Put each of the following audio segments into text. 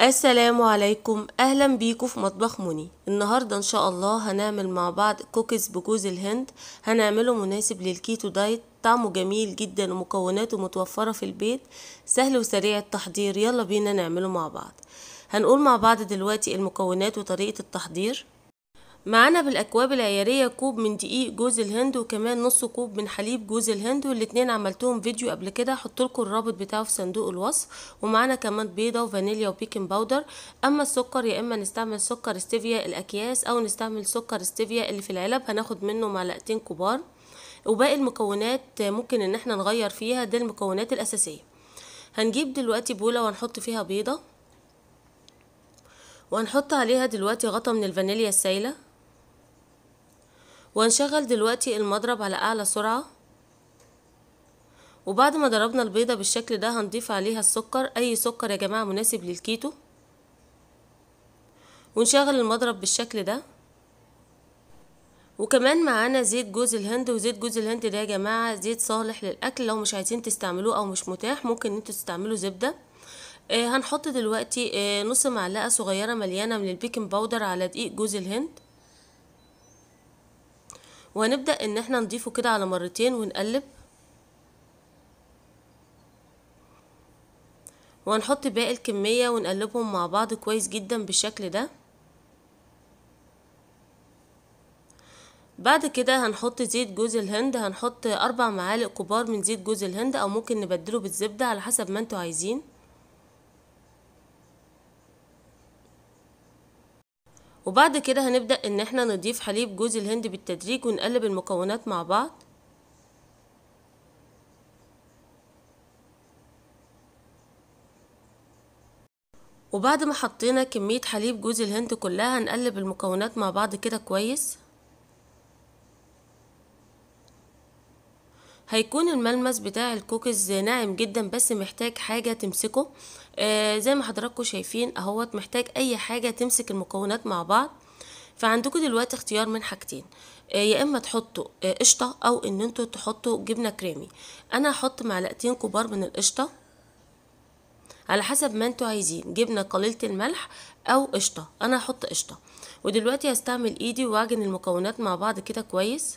السلام عليكم اهلا بيكم في مطبخ مني النهاردة ان شاء الله هنعمل مع بعض كوكيز بجوز الهند هنعمله مناسب للكيتو دايت طعمه جميل جدا ومكوناته متوفرة في البيت سهل وسريع التحضير يلا بينا نعمله مع بعض هنقول مع بعض دلوقتي المكونات وطريقة التحضير معانا بالأكواب العيارية كوب من دقيق جوز الهند وكمان نص كوب من حليب جوز الهند والاتنين عملتهم فيديو قبل كده هحطلكوا الرابط بتاعه في صندوق الوصف ومعانا كمان بيضة وفانيليا وبيكنج باودر أما السكر يا إما نستعمل سكر ستيفيا الأكياس أو نستعمل سكر ستيفيا اللي في العلب هناخد منه معلقتين كبار وباقي المكونات ممكن إن احنا نغير فيها دي المكونات الأساسية هنجيب دلوقتي بولة ونحط فيها بيضة وهنحط عليها دلوقتي غطا من الفانيليا السايله وهنشغل دلوقتي المضرب على اعلى سرعة وبعد ما ضربنا البيضة بالشكل ده هنضيف عليها السكر اي سكر يا جماعة مناسب للكيتو ونشغل المضرب بالشكل ده وكمان معانا زيت جوز الهند وزيت جوز الهند ده يا جماعة زيت صالح للأكل لو مش عايزين تستعملوه أو مش متاح ممكن انتوا تستعملوا زبدة آه، هنحط دلوقتي آه، نص معلقة صغيرة مليانة من البيكنج باودر على دقيق جوز الهند وهنبدأ ان احنا نضيفه كده على مرتين ونقلب وهنحط باقي الكمية ونقلبهم مع بعض كويس جدا بالشكل ده بعد كده هنحط زيت جوز الهند هنحط اربع معالق كبار من زيت جوز الهند او ممكن نبدله بالزبدة على حسب ما انتوا عايزين وبعد كده هنبدأ ان احنا نضيف حليب جوز الهند بالتدريج ونقلب المكونات مع بعض وبعد ما حطينا كمية حليب جوز الهند كلها هنقلب المكونات مع بعض كده كويس هيكون الملمس بتاع الكوكيز ناعم جدا بس محتاج حاجه تمسكه آه زي ما حضراتكم شايفين اهوت محتاج اي حاجه تمسك المكونات مع بعض فعندكم دلوقتي اختيار من حاجتين آه يا اما تحطوا آه قشطه او ان انتوا تحطوا جبنه كريمي انا هحط معلقتين كبار من القشطه على حسب ما انتوا عايزين جبنه قليله الملح او قشطه انا هحط قشطه ودلوقتي هستعمل ايدي واعجن المكونات مع بعض كده كويس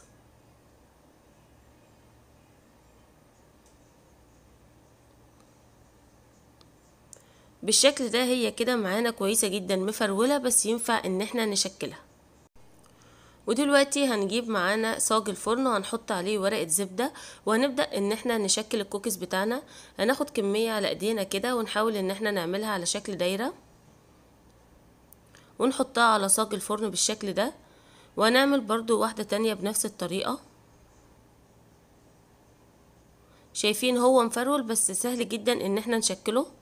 بالشكل ده هي كده معانا كويسة جدا مفرولة بس ينفع ان احنا نشكلها ودلوقتي هنجيب معانا صاج الفرن وهنحط عليه ورقة زبدة وهنبدأ ان احنا نشكل الكوكيز بتاعنا هناخد كمية على ايدينا كده ونحاول ان احنا نعملها على شكل دايرة ونحطها على صاج الفرن بالشكل ده وهنعمل برضو واحدة تانية بنفس الطريقة شايفين هو مفرول بس سهل جدا ان احنا نشكله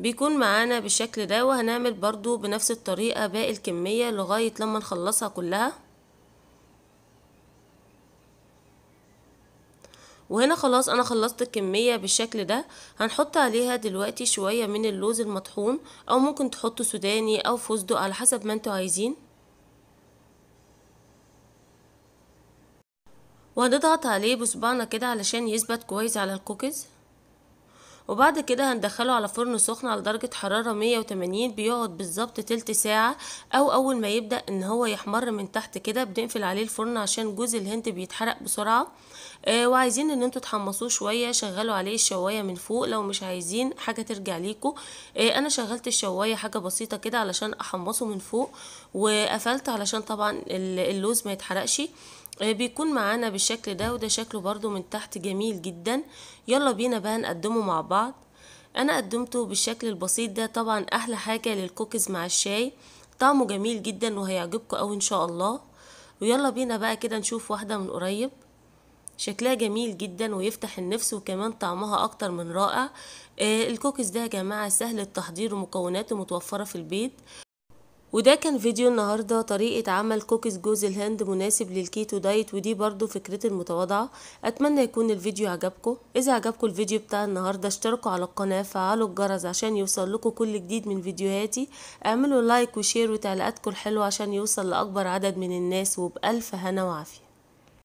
بيكون معانا بالشكل ده وهنعمل برضو بنفس الطريقة باقي الكمية لغاية لما نخلصها كلها وهنا خلاص انا خلصت الكمية بالشكل ده هنحط عليها دلوقتي شوية من اللوز المطحون او ممكن تحطوا سوداني او فستق على حسب ما انتوا عايزين وهنضغط عليه بصبعنا كده علشان يثبت كويس على الكوكيز وبعد كده هندخله على فرن سخن على درجة حرارة 180 بيقعد بالظبط تلت ساعة او اول ما يبدأ ان هو يحمر من تحت كده بنقفل عليه الفرن عشان جوز الهند بيتحرق بسرعة آه وعايزين ان انتوا تحمصوه شوية شغلوا عليه الشواية من فوق لو مش عايزين حاجة ترجع ليكوا آه انا شغلت الشواية حاجة بسيطة كده علشان احمصه من فوق وقفلت علشان طبعا اللوز ما يتحرقش آه، بيكون معانا بالشكل ده وده شكله برضو من تحت جميل جدا يلا بينا بقى نقدمه مع بعض انا قدمته بالشكل البسيط ده طبعا احلى حاجة للكوكيز مع الشاي طعمه جميل جدا وهيعجبكم قوي ان شاء الله ويلا بينا بقى كده نشوف واحدة من قريب شكلها جميل جدا ويفتح النفس وكمان طعمها اكتر من رائع آه، الكوكيز ده يا جماعة سهل التحضير ومكوناته متوفرة في البيت وده كان فيديو النهاردة طريقة عمل كوكيز جوز الهند مناسب للكيتو دايت ودي برضو فكرتي المتواضعة اتمنى يكون الفيديو عجبكم اذا عجبكم الفيديو بتاع النهاردة اشتركوا على القناة فعلوا الجرس عشان يوصل لكم كل جديد من فيديوهاتي اعملوا لايك وشير وتعليقاتكم الحلوة عشان يوصل لأكبر عدد من الناس وبألف هنا وعافية